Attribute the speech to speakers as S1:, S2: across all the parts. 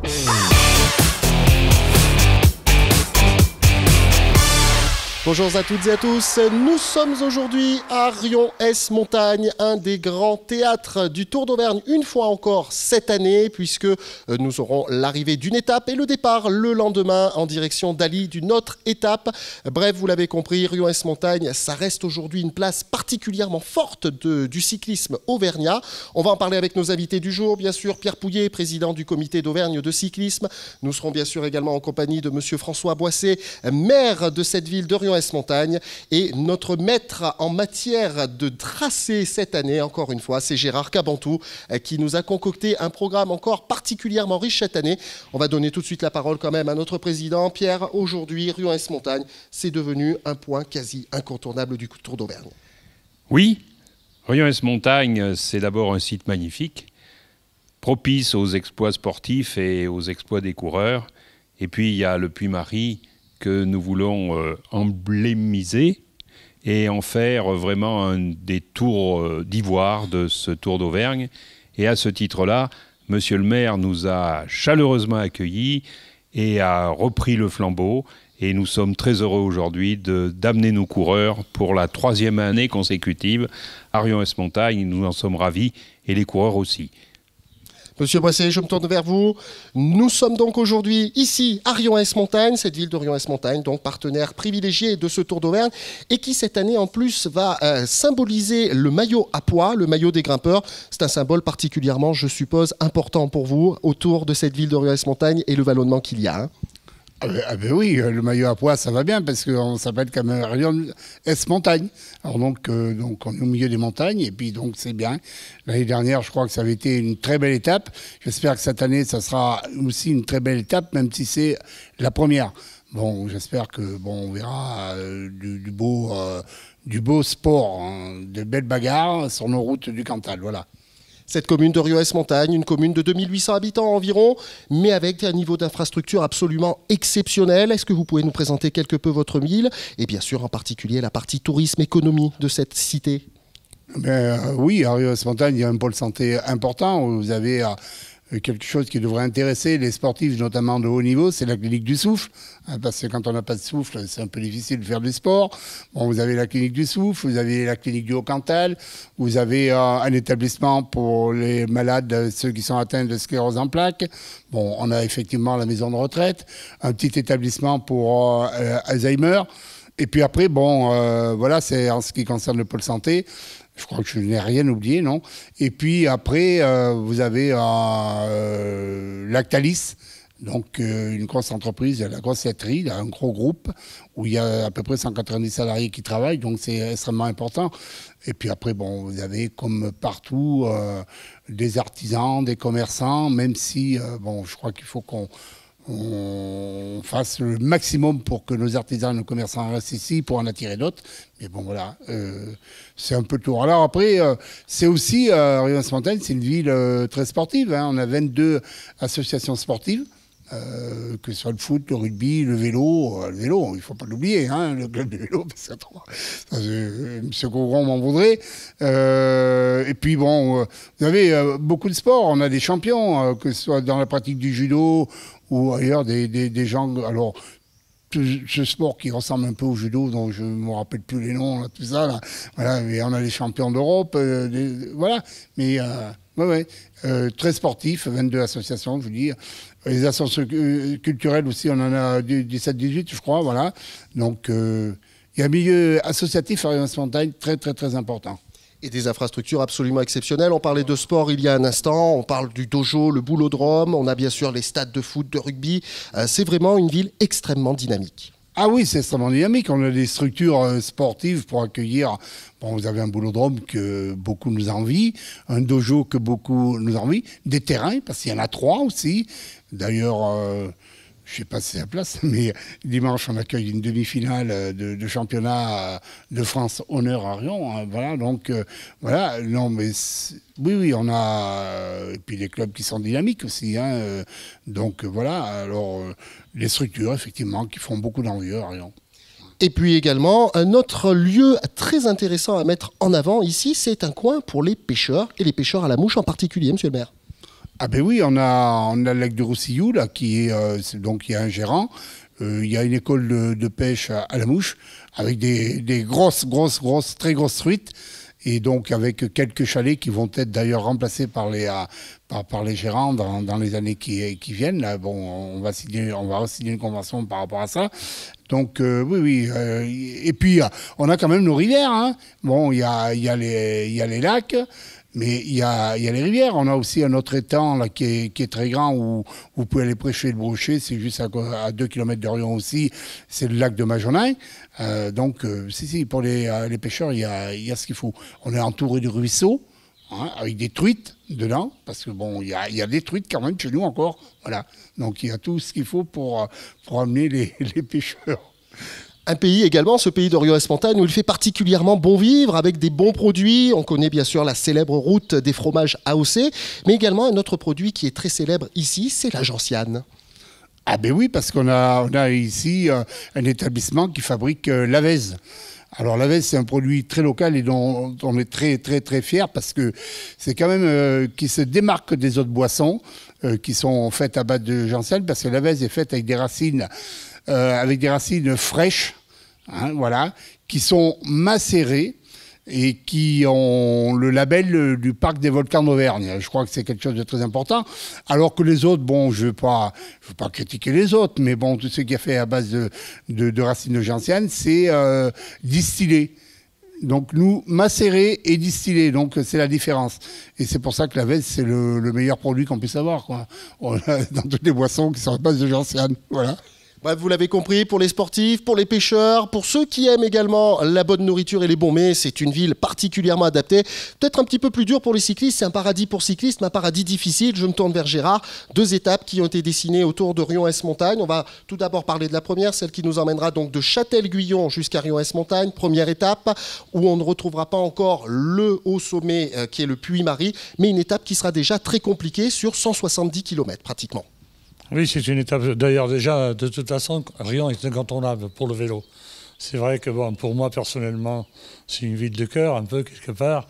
S1: Mm. Bonjour à toutes et à tous. Nous sommes aujourd'hui à Rion-S-Montagne, un des grands théâtres du Tour d'Auvergne, une fois encore cette année, puisque euh, nous aurons l'arrivée d'une étape et le départ le lendemain en direction d'Ali d'une autre étape. Bref, vous l'avez compris, rion es montagne ça reste aujourd'hui une place particulièrement forte du cyclisme auvergnat. On va en parler avec nos invités du jour, bien sûr, Pierre Pouillet, président du comité d'Auvergne de cyclisme. Nous serons bien sûr également en compagnie de monsieur François Boisset, maire de cette ville de rion montagne Montagne. Et notre maître en matière de tracé cette année, encore une fois, c'est Gérard Cabantou euh, qui nous a concocté un programme encore particulièrement riche cette année. On va donner tout de suite la parole quand même à notre président. Pierre, aujourd'hui, Ruens Montagne, c'est devenu un point quasi incontournable du Tour d'Auvergne.
S2: Oui, Ruens
S3: Montagne, c'est d'abord un site magnifique, propice aux exploits sportifs et aux exploits des coureurs. Et puis il y a le Puy-Marie que nous voulons euh, emblémiser et en faire vraiment un des tours euh, d'ivoire de ce tour d'Auvergne. Et à ce titre-là, Monsieur le maire nous a chaleureusement accueillis et a repris le flambeau. Et nous sommes très heureux aujourd'hui d'amener nos coureurs pour la troisième année consécutive. à rion es montagne nous en sommes ravis et les coureurs aussi.
S1: Monsieur Bresset, je me tourne vers vous. Nous sommes donc aujourd'hui ici à Rion-Es-Montagne, cette ville de Rion-Es-Montagne, donc partenaire privilégié de ce Tour d'Auvergne, et qui cette année en plus va euh, symboliser le maillot à poids, le maillot des grimpeurs. C'est un symbole particulièrement, je suppose, important pour vous autour de cette ville de Rion-Es-Montagne et le vallonnement qu'il y a. Hein. Ah, ben, ah ben oui, le maillot à poids, ça va bien parce qu'on
S3: s'appelle Caméléon S-Montagne. Alors donc, euh, donc, on est au milieu des montagnes et puis donc c'est bien. L'année dernière, je crois que ça avait été une très belle étape. J'espère que cette année, ça sera aussi une très belle étape, même si c'est la première. Bon, j'espère que bon, on verra
S1: euh, du, beau, euh, du beau sport, hein, de belles bagarres sur nos routes du Cantal. Voilà. Cette commune de Rio-es-Montagne, une commune de 2800 habitants environ, mais avec un niveau d'infrastructure absolument exceptionnel. Est-ce que vous pouvez nous présenter quelque peu votre ville, et bien sûr en particulier la partie tourisme-économie de cette cité eh euh, oui,
S3: à Rio-es-Montagne, il y a un pôle santé important. vous avez euh, euh, quelque chose qui devrait intéresser les sportifs, notamment de haut niveau, c'est la clinique du souffle. Euh, parce que quand on n'a pas de souffle, c'est un peu difficile de faire du sport. Bon, vous avez la clinique du souffle, vous avez la clinique du Haut-Cantal, vous avez euh, un établissement pour les malades, ceux qui sont atteints de sclérose en plaques. Bon, on a effectivement la maison de retraite, un petit établissement pour Alzheimer. Et puis après, bon, voilà, c'est en ce qui concerne le pôle santé. Je crois que je n'ai rien oublié, non Et puis après, euh, vous avez euh, euh, Lactalis, donc une grosse entreprise, la grosse un gros groupe où il y a à peu près 190 salariés qui travaillent, donc c'est extrêmement important. Et puis après, bon, vous avez comme partout des artisans, des commerçants, même si, bon, je crois qu'il faut qu'on on fasse le maximum pour que nos artisans et nos commerçants restent ici pour en attirer d'autres. Mais bon, voilà, euh, c'est un peu tout. tour. Alors après, euh, c'est aussi, euh, rions fontaine c'est une ville euh, très sportive. Hein. On a 22 associations sportives. que ce soit le foot, le rugby, le vélo, le vélo, il ne faut pas l'oublier, hein, le club de vélo, parce que ça, Monsieur M. m'en voudrait. et puis bon, vous avez beaucoup de sports, on a des champions, que ce soit dans la pratique du judo ou ailleurs des, gens. Alors, ce sport qui ressemble un peu au judo, dont je ne me rappelle plus les noms, tout ça. on a les champions d'Europe, euh, voilà. Mais euh, ouais, euh, très sportif, 22 associations, je veux dire. Les associations culturelles aussi, on en a 17-18, je crois, voilà. Donc, il
S1: y a un milieu associatif à hein, Montagne très, très, très important et des infrastructures absolument exceptionnelles. On parlait de sport il y a un instant, on parle du dojo, le boulodrome, on a bien sûr les stades de foot, de rugby. Euh, c'est vraiment une ville extrêmement dynamique. Ah oui, c'est extrêmement dynamique. On a
S3: des structures euh, sportives pour accueillir. Bon, vous avez un boulodrome que beaucoup nous envie, un dojo que beaucoup nous envie, des terrains, parce qu'il y en a trois aussi. D'ailleurs, euh, je sais pas si c'est la place, mais dimanche, on accueille une demi-finale euh, de, championnat euh, de France honneur à Rion. Hein, voilà, donc, euh, voilà, non, mais oui, oui, on a. Et puis les clubs qui sont dynamiques aussi. Hein, donc,
S1: voilà, alors, les structures, effectivement, qui font beaucoup d'envie à Rion. Et puis également, un autre lieu très intéressant à mettre en avant ici, c'est un coin pour les pêcheurs, et les pêcheurs à la mouche en particulier, monsieur le maire. Ah ben oui, on a, on a le lac du Roussillou,
S3: là, qui est, euh, donc il y a un gérant, euh, il y a une école de, pêche à, la mouche, avec des, des, grosses, grosses, grosses, très grosses truites, et donc avec quelques chalets qui vont être d'ailleurs remplacés par les, euh, par, par, les gérants dans, les années qui, qui, viennent. Là, bon, on va signer, on va signer une convention par rapport à ça. Donc oui, oui. et puis on a quand même nos rivières. Hein. Bon, il y a, y, a y a, les lacs. Mais il y a, les rivières. On a aussi un autre étang qui, est, très grand où, vous pouvez aller prêcher le brochet. C'est juste à, 2 km de aussi. C'est le lac de Majonin. Euh, donc, euh, si, si, pour les, euh, pêcheurs, il y a, ce qu'il faut. On est entouré de ruisseaux hein, avec des truites dedans, parce que bon, il y a, des truites quand même chez nous encore. Voilà.
S1: Donc, il y a tout ce qu'il faut pour, amener les pêcheurs un pays également, ce pays dorient Espontane, où il fait particulièrement bon vivre avec des bons produits. On connaît bien sûr la célèbre route des fromages AOC, mais également un autre produit qui est très célèbre ici, c'est la gentiane. Ah ben oui, parce qu'on a, ici euh, un établissement qui fabrique euh,
S3: l'Avez. Alors l'Avez, c'est un produit très local et dont on est très très très fier parce que c'est quand même euh, qui se démarque des autres boissons qui sont faites à base de gentiane parce que l'Avez est faite avec des racines euh, avec des racines fraîches, hein, voilà, qui sont macérées et qui ont le label du parc des volcans d'Auvergne. Je crois que c'est quelque chose de très important. Alors que les autres, bon, je ne veux, pas, critiquer les autres, mais bon, tout ce qui est fait à base de, racines de gentiane, c'est euh, distillé. Donc nous, macéré et distiller, donc c'est la différence. Et c'est pour ça que la veste, c'est le, le, meilleur produit qu'on puisse avoir, quoi. dans toutes les boissons
S1: qui sont à base de gentiane, voilà vous l'avez compris, pour les sportifs, pour les pêcheurs, pour ceux qui aiment également la bonne nourriture et les bons mets, c'est une ville particulièrement adaptée. Peut-être un petit peu plus dur pour les cyclistes, c'est un paradis pour cyclistes, mais un paradis difficile. Je me tourne vers Gérard. Deux étapes qui ont été dessinées autour de Rion-S-Montagne. On va tout d'abord parler de la première, celle qui nous emmènera donc de Châtel-Guyon jusqu'à Rion-S-Montagne. Première étape où on ne retrouvera pas encore le haut sommet euh, qui est le Puy-Marie, mais une étape qui sera déjà très compliquée sur 170 km pratiquement.
S2: Oui, c'est une étape. D'ailleurs, déjà, de toute façon, Rion est incontournable pour le vélo. C'est vrai que bon, pour moi, personnellement, c'est une ville de cœur, un peu, quelque part.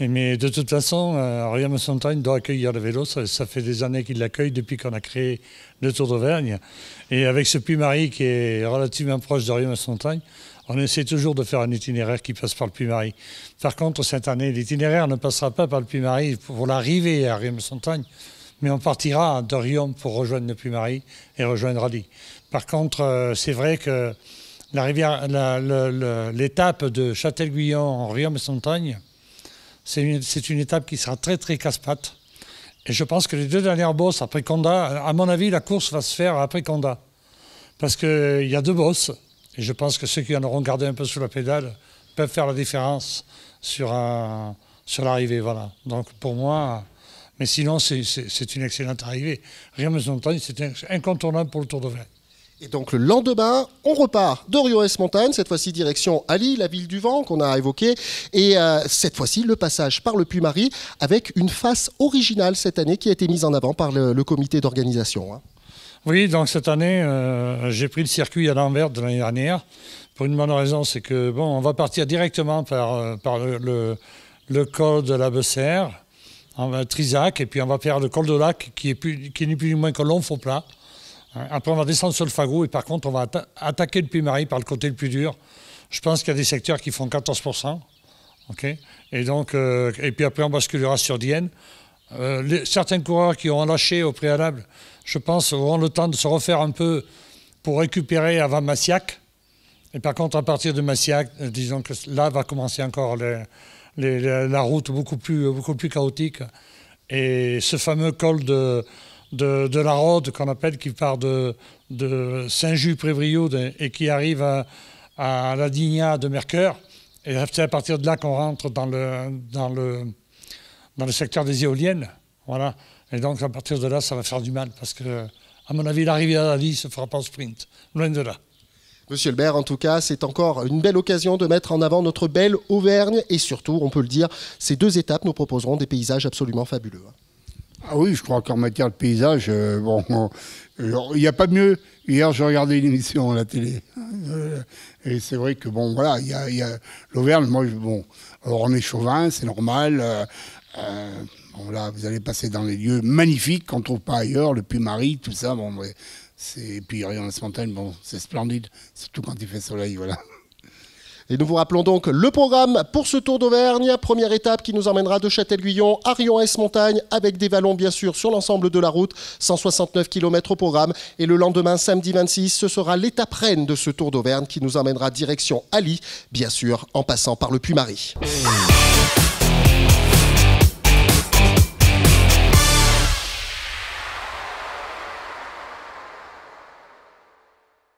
S2: mais de toute façon, euh, Riam doit accueillir le vélo. Ça, fait des années qu'il l'accueille depuis qu'on a créé le Tour d'Auvergne. Et avec ce Puy-Marie qui est relativement proche de Riam on essaie toujours de faire un itinéraire qui passe par le Puy-Marie. Par contre, cette année, l'itinéraire ne passera pas par le Puy-Marie pour l'arrivée à Riam Montagne mais on partira de Riom pour rejoindre le marie et rejoindre dit Par contre, euh, c'est vrai que la rivière, l'étape de Châtel-Guyon en riom Montagne, c'est une, étape qui sera très très casse-patte. Et je pense que les deux dernières bosses après Condat, à mon avis, la course va se faire après Condat, Parce qu'il y a deux bosses. Et je pense que ceux qui en auront gardé un peu sous la pédale peuvent faire la différence sur, un, sur l'arrivée. Voilà. Donc pour moi, mais sinon, c'est une excellente arrivée. Rien ne s'entend, c'est incontournable pour le Tour de Vin. Et donc
S1: le lendemain, on repart de Rio Montagne, cette fois-ci direction Ali, la ville du vent qu'on a évoquée, et euh, cette fois-ci le passage par le Puy-Marie avec une face originale cette année qui a été mise en avant par le, comité d'organisation. Hein.
S2: Oui, donc cette année, euh, j'ai pris le circuit à l'envers de l'année dernière pour une bonne raison, c'est que bon, on va partir directement par, euh, le, le, le col de la Bessère on va à Trisac, et puis on va faire le col de lac, qui est plus, qui n'est plus ni moins que long faux plat. Euh, après, on va descendre sur le fagot, et par contre, on va attaquer le puy par le côté le plus dur. Je pense qu'il y a des secteurs qui font 14%. Ok et, donc, euh, et puis après, on basculera sur Dienne. Euh, les, certains coureurs qui ont lâché au préalable, je pense, auront le temps de se refaire un peu pour récupérer avant Massiac. Et par contre, à partir de Massiac, disons que là va commencer encore les, la, route beaucoup plus, chaotique. Et ce fameux col de, de, la Rode qu'on appelle, qui part de, de saint just prébrioud et qui arrive à, la Digna de Mercœur. Et c'est à partir de là qu'on rentre dans le, dans, le, dans le secteur des éoliennes. Voilà. Et donc, à partir de là, ça va faire du mal parce que, à mon avis, l'arrivée à la vie se fera pas au sprint. Loin de là.
S1: Monsieur le en tout cas, c'est encore une belle occasion de mettre en avant notre belle Auvergne et surtout, on peut le dire, ces deux étapes nous proposeront des paysages absolument fabuleux.
S3: Ah oui, je crois qu'en matière de paysage, euh, bon, euh, il n'y a pas mieux. Hier, je regardais une émission à la télé. Euh, et c'est vrai que, bon, voilà, il y a, l'Auvergne, moi, bon, on est chauvin, c'est normal. vous allez passer dans les lieux magnifiques qu'on ne trouve pas ailleurs, le Puy-Marie, tout ça. Bon, et puis rion es bon, c'est splendide, surtout quand il fait soleil, voilà.
S1: Et nous vous rappelons donc le programme pour ce Tour d'Auvergne. Première étape qui nous emmènera de Châtel-Guyon à Rion-Es-Montagne, avec des vallons bien sûr sur l'ensemble de la route. 169 km au programme. Et le lendemain, samedi 26, ce sera l'étape reine de ce Tour d'Auvergne qui nous emmènera direction Ali, bien sûr, en passant par le Puy-Marie.